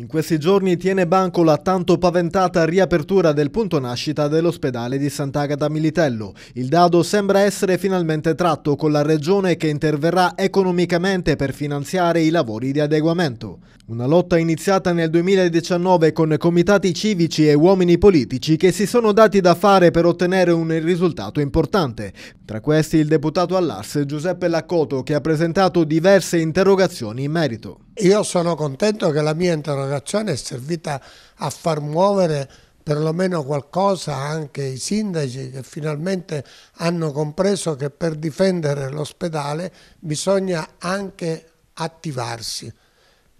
In questi giorni tiene banco la tanto paventata riapertura del punto nascita dell'ospedale di Sant'Agata Militello. Il dado sembra essere finalmente tratto con la regione che interverrà economicamente per finanziare i lavori di adeguamento. Una lotta iniziata nel 2019 con comitati civici e uomini politici che si sono dati da fare per ottenere un risultato importante. Tra questi il deputato all'Ars Giuseppe Laccoto che ha presentato diverse interrogazioni in merito. Io sono contento che la mia interrogazione è servita a far muovere perlomeno qualcosa anche i sindaci che finalmente hanno compreso che per difendere l'ospedale bisogna anche attivarsi.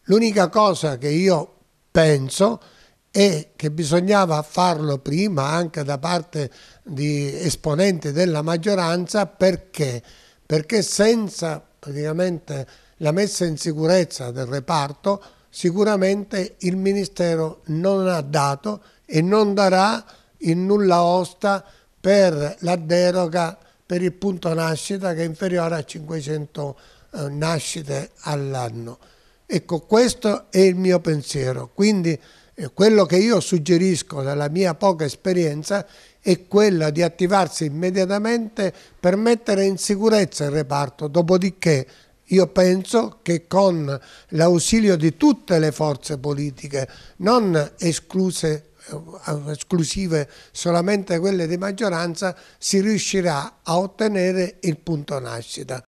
L'unica cosa che io penso è che bisognava farlo prima anche da parte di esponenti della maggioranza perché? Perché senza praticamente la messa in sicurezza del reparto sicuramente il Ministero non ha dato e non darà il nulla osta per la deroga per il punto nascita che è inferiore a 500 eh, nascite all'anno. Ecco, questo è il mio pensiero. Quindi eh, quello che io suggerisco dalla mia poca esperienza è quello di attivarsi immediatamente per mettere in sicurezza il reparto, dopodiché io penso che con l'ausilio di tutte le forze politiche, non escluse eh, esclusive solamente quelle di maggioranza, si riuscirà a ottenere il punto nascita.